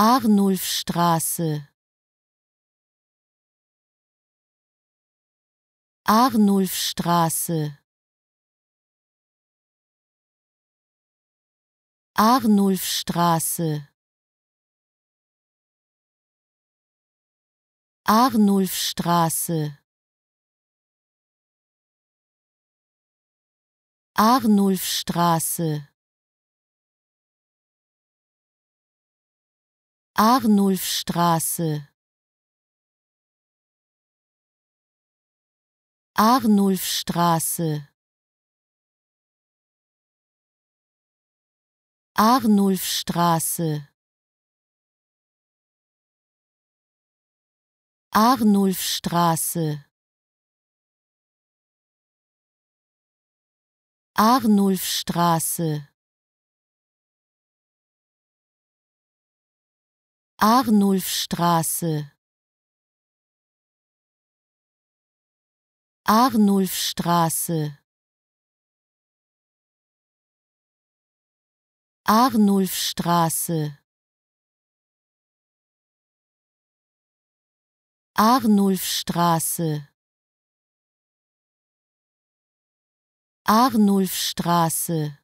Arnulfstraße Arnulfstraße Arnulfstraße Arnulfstraße Arnulfstraße Arnulfstraße Arnulfstraße Arnulfstraße Arnulfstraße Arnulfstraße Arnulfstraße Arnulfstraße Arnulfstraße Arnulfstraße Arnulfstraße